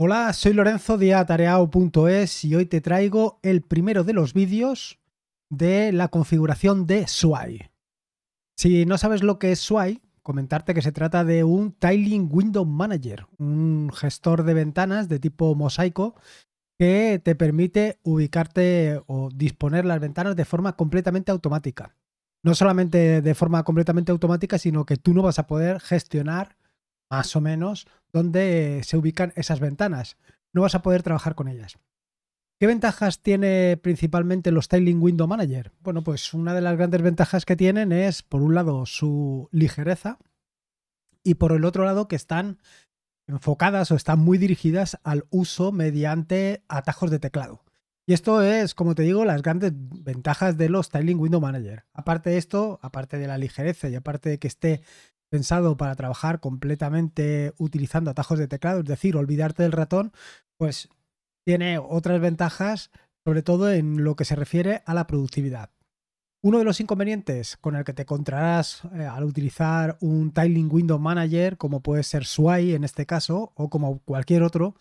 Hola, soy Lorenzo de atareao.es y hoy te traigo el primero de los vídeos de la configuración de Sway. Si no sabes lo que es Sway, comentarte que se trata de un Tiling Window Manager, un gestor de ventanas de tipo mosaico que te permite ubicarte o disponer las ventanas de forma completamente automática. No solamente de forma completamente automática, sino que tú no vas a poder gestionar más o menos, donde se ubican esas ventanas. No vas a poder trabajar con ellas. ¿Qué ventajas tiene principalmente los Tiling Window Manager? Bueno, pues una de las grandes ventajas que tienen es, por un lado, su ligereza y por el otro lado, que están enfocadas o están muy dirigidas al uso mediante atajos de teclado. Y esto es, como te digo, las grandes ventajas de los Tiling Window Manager. Aparte de esto, aparte de la ligereza y aparte de que esté pensado para trabajar completamente utilizando atajos de teclado, es decir, olvidarte del ratón, pues tiene otras ventajas, sobre todo en lo que se refiere a la productividad. Uno de los inconvenientes con el que te encontrarás eh, al utilizar un Tiling Window Manager, como puede ser Sway en este caso, o como cualquier otro,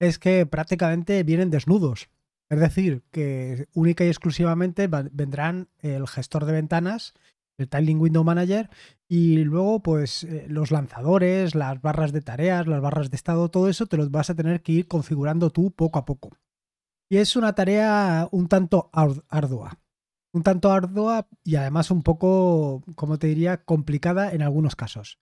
es que prácticamente vienen desnudos. Es decir, que única y exclusivamente vendrán el gestor de ventanas el Tiling Window Manager, y luego pues eh, los lanzadores, las barras de tareas, las barras de estado, todo eso te los vas a tener que ir configurando tú poco a poco. Y es una tarea un tanto ardua, un tanto ardua y además un poco, como te diría, complicada en algunos casos.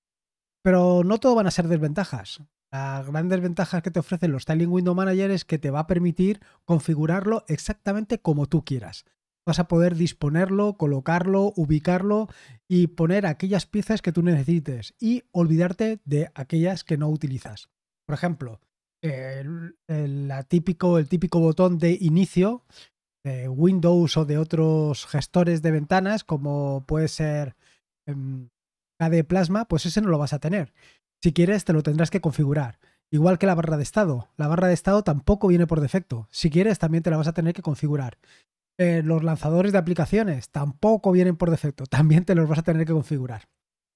Pero no todo van a ser desventajas. Las grandes ventajas que te ofrecen los Tiling Window Manager es que te va a permitir configurarlo exactamente como tú quieras vas a poder disponerlo, colocarlo, ubicarlo y poner aquellas piezas que tú necesites y olvidarte de aquellas que no utilizas. Por ejemplo, el, típico, el típico botón de inicio de Windows o de otros gestores de ventanas, como puede ser em, KD Plasma, pues ese no lo vas a tener. Si quieres, te lo tendrás que configurar. Igual que la barra de estado. La barra de estado tampoco viene por defecto. Si quieres, también te la vas a tener que configurar. Eh, los lanzadores de aplicaciones tampoco vienen por defecto, también te los vas a tener que configurar.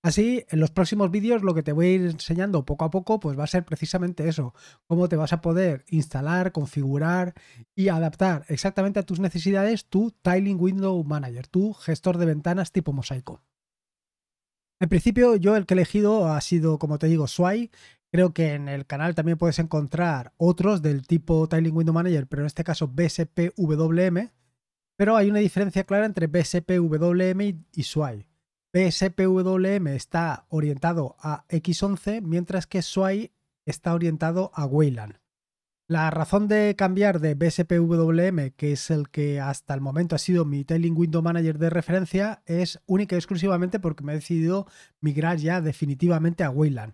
Así, en los próximos vídeos lo que te voy a ir enseñando poco a poco pues va a ser precisamente eso, cómo te vas a poder instalar, configurar y adaptar exactamente a tus necesidades tu Tiling Window Manager, tu gestor de ventanas tipo mosaico. En principio yo el que he elegido ha sido, como te digo, sway. Creo que en el canal también puedes encontrar otros del tipo Tiling Window Manager, pero en este caso BSPWM. Pero hay una diferencia clara entre BSPWM y SWAI. BSPWM está orientado a X11, mientras que SWAI está orientado a Wayland. La razón de cambiar de BSPWM, que es el que hasta el momento ha sido mi Tailing Window Manager de referencia, es única y exclusivamente porque me he decidido migrar ya definitivamente a Wayland.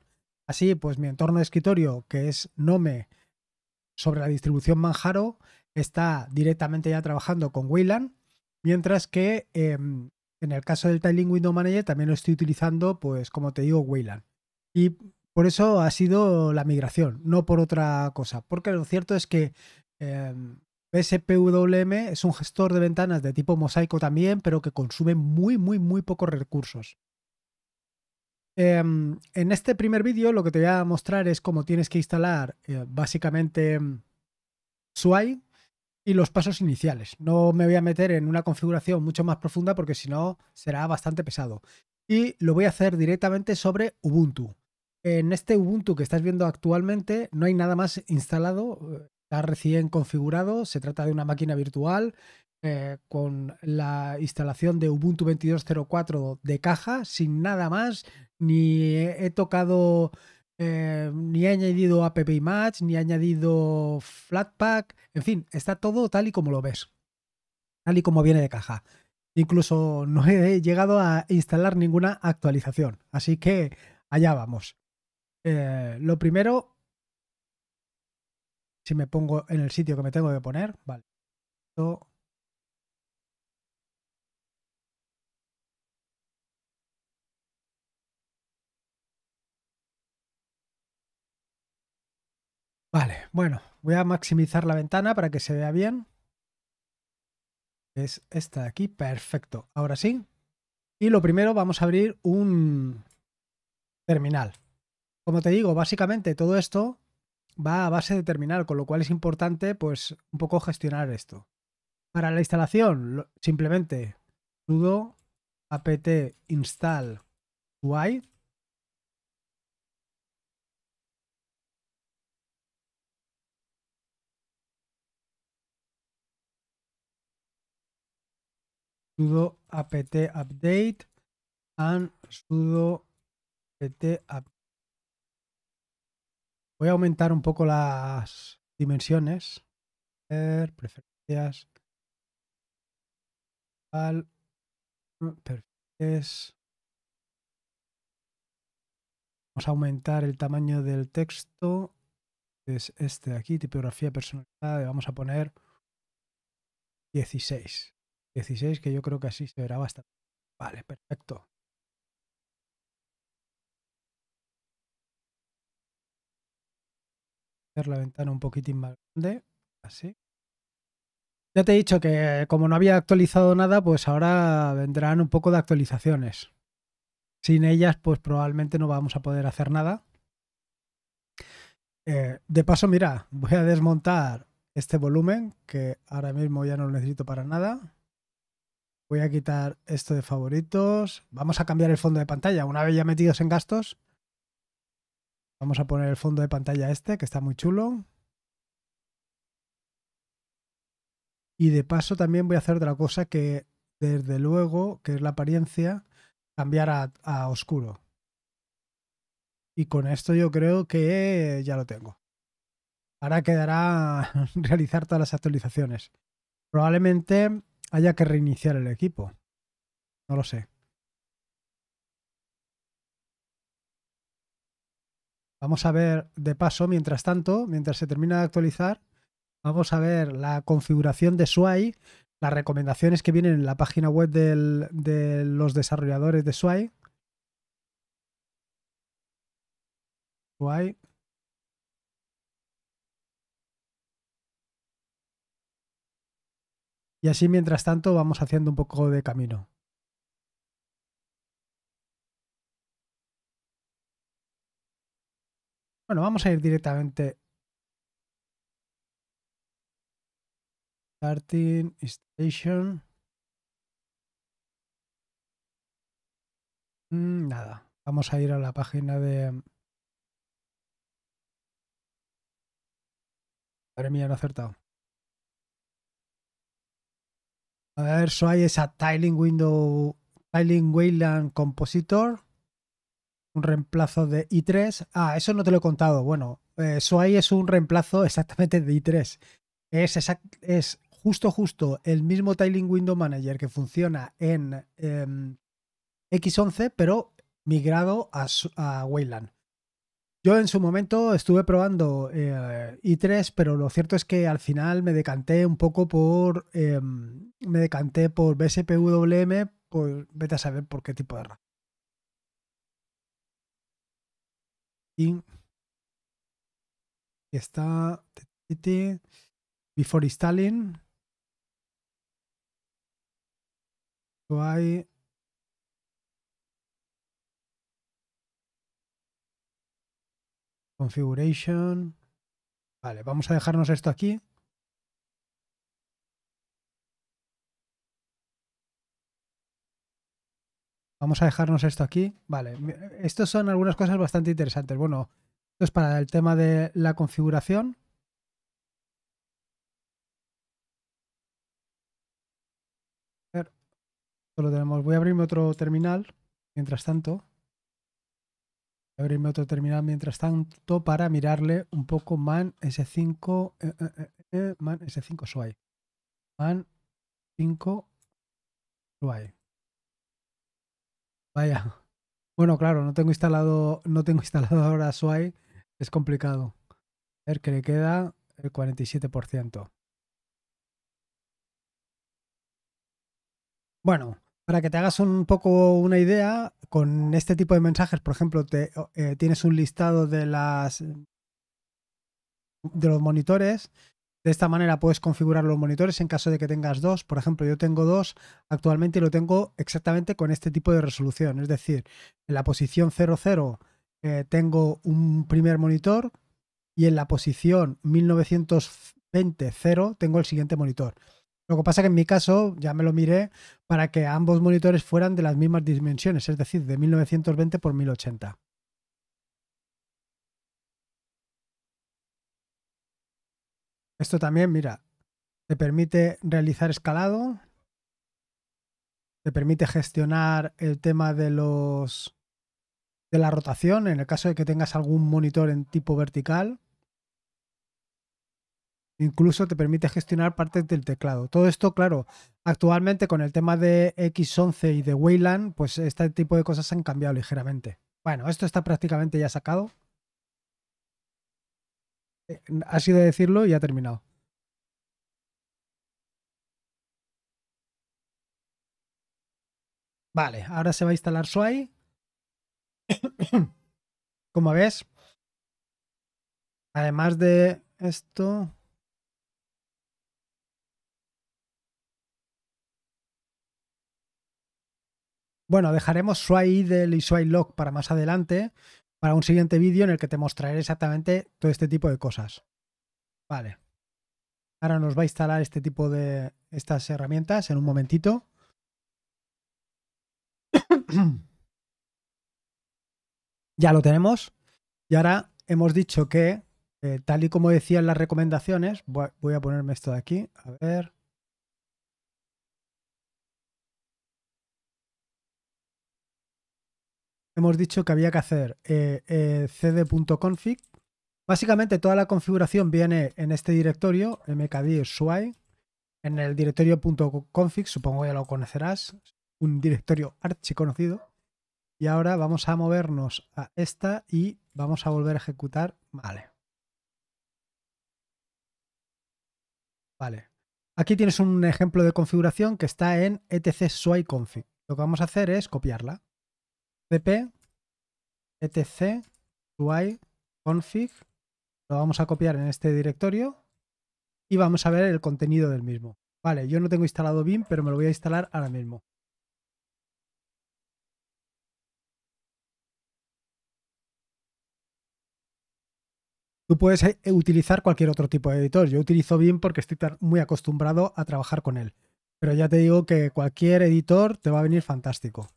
Así pues mi entorno de escritorio, que es Nome sobre la distribución Manjaro, está directamente ya trabajando con Wayland, mientras que em, en el caso del Tiling Window Manager también lo estoy utilizando, pues como te digo, Wayland. Y por eso ha sido la migración, no por otra cosa, porque lo cierto es que SPWM em, es un gestor de ventanas de tipo mosaico también, pero que consume muy, muy, muy pocos recursos. Em, en este primer vídeo lo que te voy a mostrar es cómo tienes que instalar eh, básicamente sway y los pasos iniciales. No me voy a meter en una configuración mucho más profunda porque si no será bastante pesado. Y lo voy a hacer directamente sobre Ubuntu. En este Ubuntu que estás viendo actualmente no hay nada más instalado, eh, está recién configurado, se trata de una máquina virtual eh, con la instalación de Ubuntu 22.04 de caja, sin nada más, ni he tocado eh, ni he añadido app image, ni ha añadido flatpak, en fin, está todo tal y como lo ves, tal y como viene de caja. Incluso no he llegado a instalar ninguna actualización, así que allá vamos. Eh, lo primero, si me pongo en el sitio que me tengo que poner, vale. Vale, bueno, voy a maximizar la ventana para que se vea bien. Es esta de aquí, perfecto. Ahora sí. Y lo primero vamos a abrir un terminal. Como te digo, básicamente todo esto va a base de terminal, con lo cual es importante pues un poco gestionar esto. Para la instalación, simplemente sudo apt install white. sudo apt update and sudo apt update. Voy a aumentar un poco las dimensiones. Mm, preferencias. Vamos a aumentar el tamaño del texto. Es este de aquí, tipografía personalizada. Le vamos a poner 16. 16, que yo creo que así se verá bastante. Vale, perfecto. Hacer la ventana un poquitín más grande, así. Ya te he dicho que eh, como no había actualizado nada, pues ahora vendrán un poco de actualizaciones. Sin ellas, pues probablemente no vamos a poder hacer nada. Eh, de paso, mira, voy a desmontar este volumen que ahora mismo ya no lo necesito para nada. Voy a quitar esto de favoritos. Vamos a cambiar el fondo de pantalla. Una vez ya metidos en gastos, vamos a poner el fondo de pantalla este, que está muy chulo. Y de paso también voy a hacer otra cosa que, desde luego, que es la apariencia, cambiar a, oscuro. Y con esto yo creo que ya lo tengo. Ahora quedará realizar todas las actualizaciones. Probablemente haya que reiniciar el equipo. No lo sé. Vamos a ver de paso, mientras tanto, mientras se termina de actualizar, vamos a ver la configuración de SWAI, las recomendaciones que vienen en la página web de los desarrolladores de SWAI. Y así, mientras tanto, vamos haciendo un poco de camino. Bueno, vamos a ir directamente. Starting station. Mm, nada, vamos a ir a la página de... Madre mía, no he acertado. A ver, Sway es a Tiling Window, Tiling Wayland Compositor. Un reemplazo de i3. Ah, eso no te lo he contado. Bueno, eh, es un reemplazo exactamente de i3. Es, es justo, justo el mismo Tiling Window Manager que funciona en em, X11, pero migrado a Wayland. Yo en su momento estuve probando eh, i3, pero lo cierto es que al final me decanté un poco por. Em, me decanté por BSPWM, pues vete a saber por qué tipo de RAM. Y está Before Installing. Hay Configuration. Vale, vamos a dejarnos esto aquí. Vamos a dejarnos esto aquí. Vale, estas son algunas cosas bastante interesantes. Bueno, esto es para el tema de la configuración. tenemos. Voy a abrirme otro terminal. Mientras tanto abrirme otro terminal mientras tanto para mirarle un poco man S5 eh, eh, eh, man S5 Swipe. Man 5 Vaya. Bueno, claro, no tengo instalado no tengo instalado ahora Swipe. es complicado. A ver que le queda el 47%. Bueno, para que te hagas un poco una idea, con este tipo de mensajes, por ejemplo, te, eh, tienes un listado de las de los monitores. De esta manera puedes configurar los monitores en caso de que tengas dos. Por ejemplo, yo tengo dos actualmente y lo tengo exactamente con este tipo de resolución. Es decir, en la posición 00 eh, tengo un primer monitor y en la posición 1920-0 tengo el siguiente monitor. Lo que pasa que en mi caso ya me lo miré para que ambos monitores fueran de las mismas dimensiones, es decir, de 1920 por 1080. Esto también, mira, te permite realizar escalado, te permite gestionar el tema de los de la rotación en el caso de que tengas algún monitor en tipo vertical. Incluso te permite gestionar partes del teclado. Todo esto, claro, actualmente con el tema de X11 y de Wayland, pues este tipo de cosas han cambiado ligeramente. Bueno, esto está prácticamente ya sacado. Ha eh, sido decirlo y ha terminado. Vale, ahora se va a instalar Sway. Como ves, además de esto, Bueno, dejaremos Sway Idle y Sway Lock para más adelante, para un siguiente vídeo en el que te mostraré exactamente todo este tipo de cosas. Vale. Ahora nos va a instalar este tipo de estas herramientas en un momentito. ya lo tenemos. Y ahora hemos dicho que, eh, tal y como decían las recomendaciones, voy a ponerme esto de aquí. A ver. hemos dicho que había que hacer eh, eh, cd.config. Básicamente toda la configuración viene en este directorio, mkdir en el .config, supongo que ya lo conocerás, un directorio conocido. Y ahora vamos a movernos a esta y vamos a volver a ejecutar. Vale. Vale. Aquí tienes un ejemplo de configuración que está en etc Lo que vamos a hacer es copiarla cp etc UI config lo vamos a copiar en este directorio y vamos a ver el contenido del mismo. Vale, yo no tengo instalado BIM, pero me lo voy a instalar ahora mismo. Tú puedes eh, utilizar cualquier otro tipo de editor. Yo utilizo BIM porque estoy muy acostumbrado a trabajar con él. Pero ya te digo que cualquier editor te va a venir fantástico.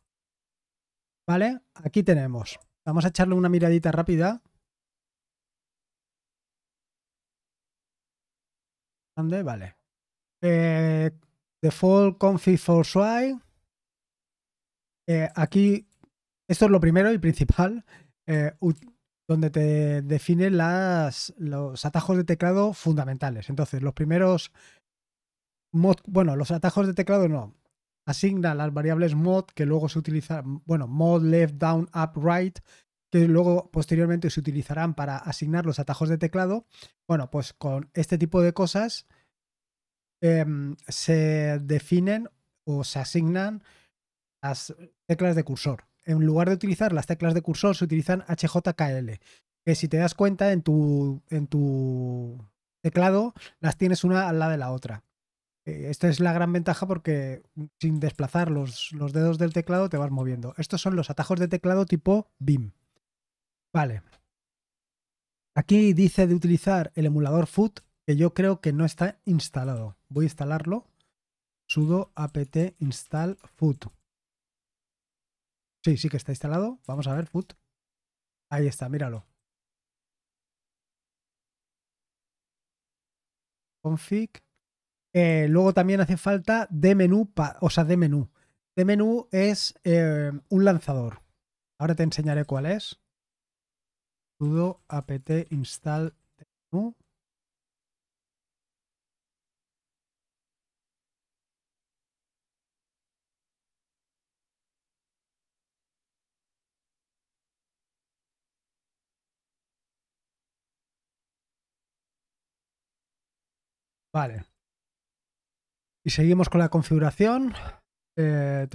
Vale, aquí tenemos. Vamos a echarle una miradita rápida. ¿Dónde? Vale. Eh, default config for Swipe. Eh, aquí, esto es lo primero y principal, eh, donde te define las, los atajos de teclado fundamentales. Entonces, los primeros, bueno, los atajos de teclado no, asigna las variables mod que luego se utilizan, bueno, mod, left, down, up, right, que luego posteriormente se utilizarán para asignar los atajos de teclado. Bueno, pues con este tipo de cosas em, se definen o se asignan las teclas de cursor. En lugar de utilizar las teclas de cursor, se utilizan HJKL, que si te das cuenta en tu, en tu teclado las tienes una al lado de la otra. Eh, esta es la gran ventaja porque mm, sin desplazar los, los, dedos del teclado te vas moviendo. Estos son los atajos de teclado tipo BIM. Vale. Aquí dice de utilizar el emulador Foot, que yo creo que no está instalado. Voy a instalarlo. sudo apt install Foot. Sí, sí que está instalado. Vamos a ver Foot. Ahí está, míralo. Config eh, luego también hace falta de menú, o sea, de menú. De menú es eh, un lanzador. Ahora te enseñaré cuál es. Sudo apt install Vale. Y seguimos con la configuración. Eh,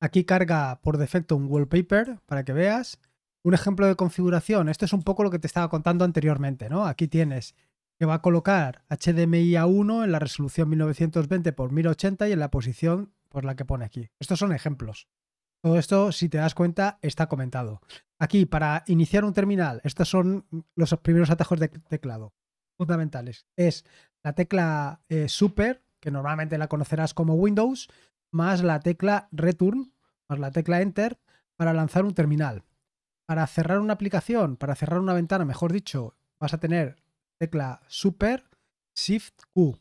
aquí carga por defecto un wallpaper para que veas. Un ejemplo de configuración. Esto es un poco lo que te estaba contando anteriormente, ¿no? Aquí tienes que va a colocar HDMI a 1 en la resolución 1920 x 1080 y en la posición por la que pone aquí. Estos son ejemplos. Todo esto, si te das cuenta, está comentado. Aquí, para iniciar un terminal, estos son los primeros atajos de teclado fundamentales. Es la tecla eh, Super, que normalmente la conocerás como Windows, más la tecla Return, más la tecla Enter, para lanzar un terminal. Para cerrar una aplicación, para cerrar una ventana, mejor dicho, vas a tener tecla Super, Shift Q.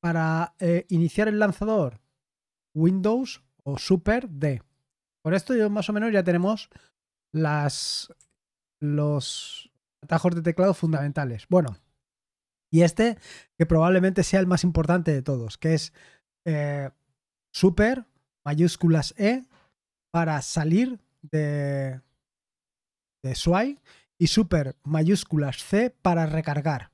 Para eh, iniciar el lanzador, Windows o Super D. Con esto más o menos ya tenemos las, los atajos de teclado fundamentales. Bueno, y este, que probablemente sea el más importante de todos, que es eh, super, mayúsculas E, para salir de, de y super, mayúsculas C, para recargar.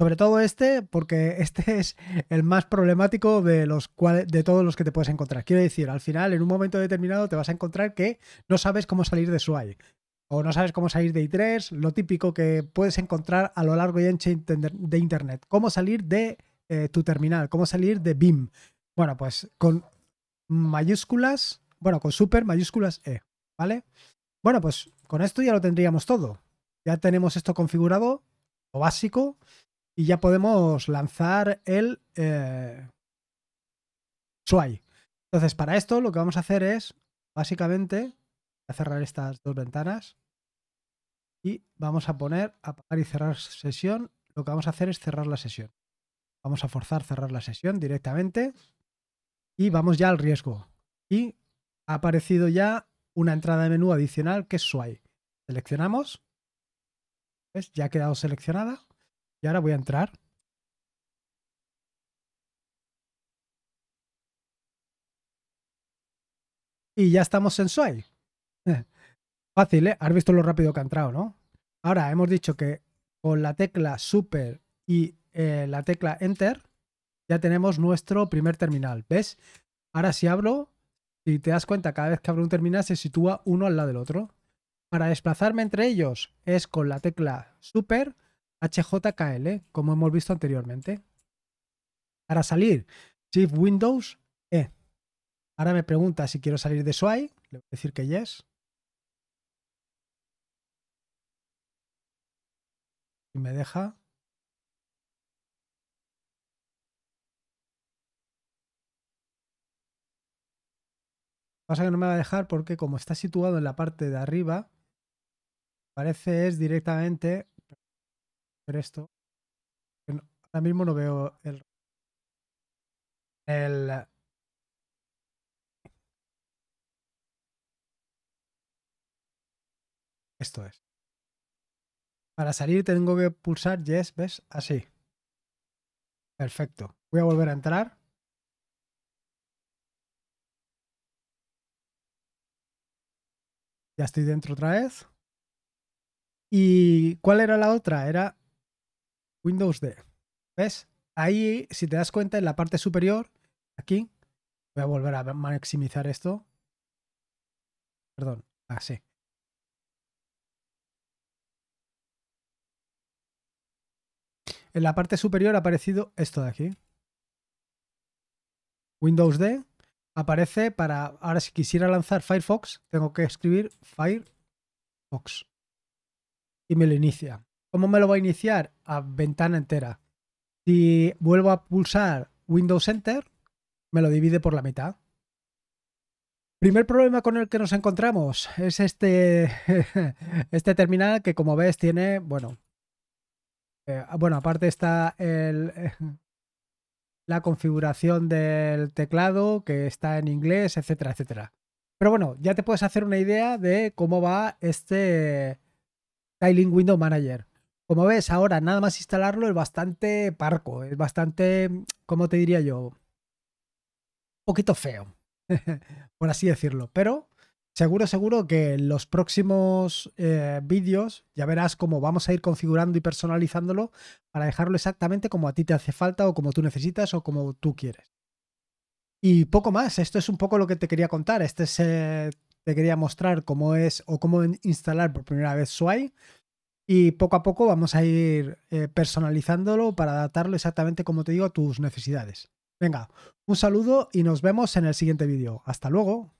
Sobre todo este, porque este es el más problemático de, los de todos los que te puedes encontrar. Quiero decir, al final, en un momento determinado, te vas a encontrar que no sabes cómo salir de SWAI o no sabes cómo salir de I3, lo típico que puedes encontrar a lo largo y ancho de Internet. Cómo salir de eh, tu terminal, cómo salir de BIM. Bueno, pues con mayúsculas, bueno, con super mayúsculas E, ¿vale? Bueno, pues con esto ya lo tendríamos todo. Ya tenemos esto configurado, lo básico, y ya podemos lanzar el eh, Entonces, para esto lo que vamos a hacer es, básicamente, a cerrar estas dos ventanas y vamos a poner apagar y cerrar sesión. Lo que vamos a hacer es cerrar la sesión. Vamos a forzar cerrar la sesión directamente y vamos ya al riesgo. Y ha aparecido ya una entrada de menú adicional que es Swipe. Seleccionamos. pues Ya ha quedado seleccionada. Y ahora voy a entrar. Y ya estamos en Swipe. Fácil, ¿eh? Has visto lo rápido que ha entrado, ¿no? Ahora, hemos dicho que con la tecla Super y eh, la tecla Enter ya tenemos nuestro primer terminal. ¿Ves? Ahora si abro, si te das cuenta, cada vez que abro un terminal se sitúa uno al lado del otro. Para desplazarme entre ellos es con la tecla Super HJKL, como hemos visto anteriormente. Para salir, Shift Windows E. Ahora me pregunta si quiero salir de Swipe. Le voy a decir que yes. ¿Me deja? Pasa que no me va a dejar porque como está situado en la parte de arriba, parece es directamente pero esto. ahora mismo no veo el, el esto es. Para salir tengo que pulsar yes, ¿ves? Así. Perfecto. Voy a volver a entrar. Ya estoy dentro otra vez. ¿Y cuál era la otra? Era Windows D. ¿Ves? Ahí, si te das cuenta, en la parte superior, aquí, voy a volver a maximizar esto. Perdón, así. en la parte superior ha aparecido esto de aquí. Windows D aparece para, ahora si quisiera lanzar Firefox, tengo que escribir Firefox. Y me lo inicia. ¿Cómo me lo va a iniciar? A ventana entera. Si vuelvo a pulsar Windows Enter, me lo divide por la mitad. Primer problema con el que nos encontramos es este, este terminal que como ves tiene, bueno, eh, ah, bueno, aparte está eh, la configuración del teclado que está en inglés, etcétera, etcétera. Pero bueno, ya te puedes hacer una idea de cómo va este Tiling Window Manager. Como ves, ahora nada más instalarlo es bastante parco, es bastante, ¿cómo te diría yo? Un poquito feo, por así decirlo. Pero Seguro, seguro que en los próximos eh, vídeos ya verás cómo vamos a ir configurando y personalizándolo para dejarlo exactamente como a ti te hace falta o como tú necesitas o como tú quieres. Y poco más, esto es un poco lo que te quería contar. Este eh, te quería mostrar cómo es o cómo instalar por primera vez Sway. Y poco a poco vamos a ir eh, personalizándolo para adaptarlo exactamente, como te digo, a tus necesidades. Venga, un saludo y nos vemos en el siguiente vídeo. Hasta luego.